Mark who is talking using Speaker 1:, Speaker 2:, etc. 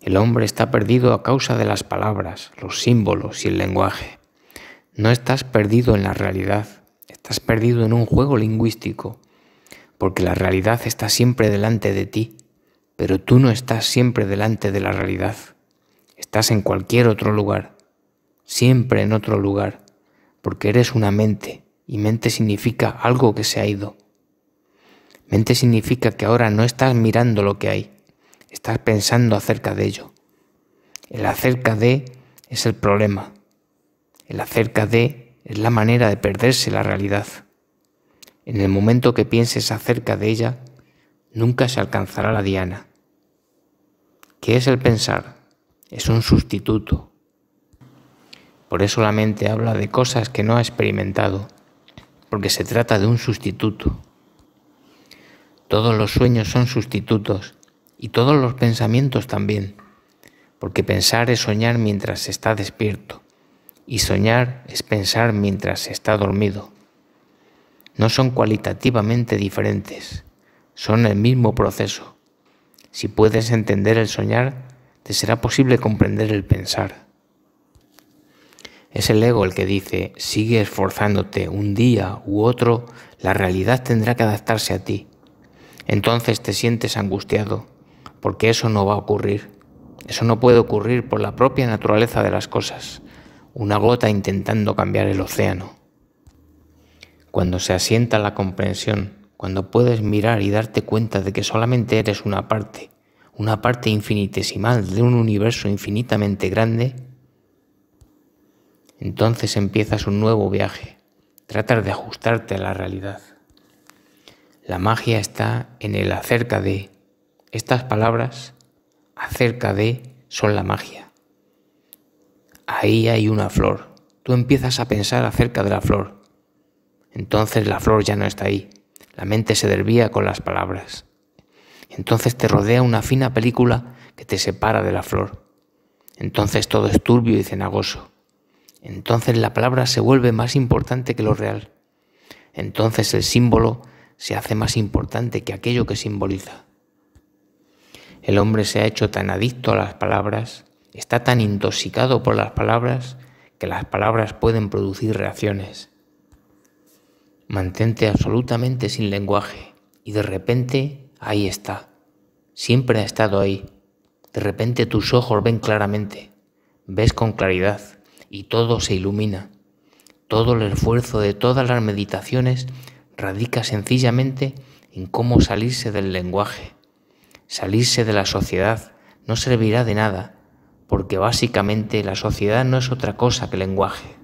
Speaker 1: El hombre está perdido a causa de las palabras, los símbolos y el lenguaje. No estás perdido en la realidad, estás perdido en un juego lingüístico, porque la realidad está siempre delante de ti, pero tú no estás siempre delante de la realidad. Estás en cualquier otro lugar, siempre en otro lugar, porque eres una mente, y mente significa algo que se ha ido. Mente significa que ahora no estás mirando lo que hay, Estás pensando acerca de ello. El acerca de es el problema. El acerca de es la manera de perderse la realidad. En el momento que pienses acerca de ella, nunca se alcanzará la diana. ¿Qué es el pensar? Es un sustituto. Por eso la mente habla de cosas que no ha experimentado, porque se trata de un sustituto. Todos los sueños son sustitutos y todos los pensamientos también, porque pensar es soñar mientras se está despierto y soñar es pensar mientras se está dormido. No son cualitativamente diferentes, son el mismo proceso. Si puedes entender el soñar, te será posible comprender el pensar. Es el ego el que dice, sigue esforzándote, un día u otro, la realidad tendrá que adaptarse a ti. Entonces te sientes angustiado, porque eso no va a ocurrir. Eso no puede ocurrir por la propia naturaleza de las cosas, una gota intentando cambiar el océano. Cuando se asienta la comprensión, cuando puedes mirar y darte cuenta de que solamente eres una parte, una parte infinitesimal de un universo infinitamente grande, entonces empiezas un nuevo viaje, tratas de ajustarte a la realidad. La magia está en el acerca de estas palabras acerca de son la magia. Ahí hay una flor. Tú empiezas a pensar acerca de la flor. Entonces la flor ya no está ahí. La mente se dervía con las palabras. Entonces te rodea una fina película que te separa de la flor. Entonces todo es turbio y cenagoso. Entonces la palabra se vuelve más importante que lo real. Entonces el símbolo se hace más importante que aquello que simboliza. El hombre se ha hecho tan adicto a las palabras, está tan intoxicado por las palabras, que las palabras pueden producir reacciones. Mantente absolutamente sin lenguaje y de repente ahí está. Siempre ha estado ahí. De repente tus ojos ven claramente, ves con claridad y todo se ilumina. Todo el esfuerzo de todas las meditaciones radica sencillamente en cómo salirse del lenguaje Salirse de la sociedad no servirá de nada, porque básicamente la sociedad no es otra cosa que lenguaje.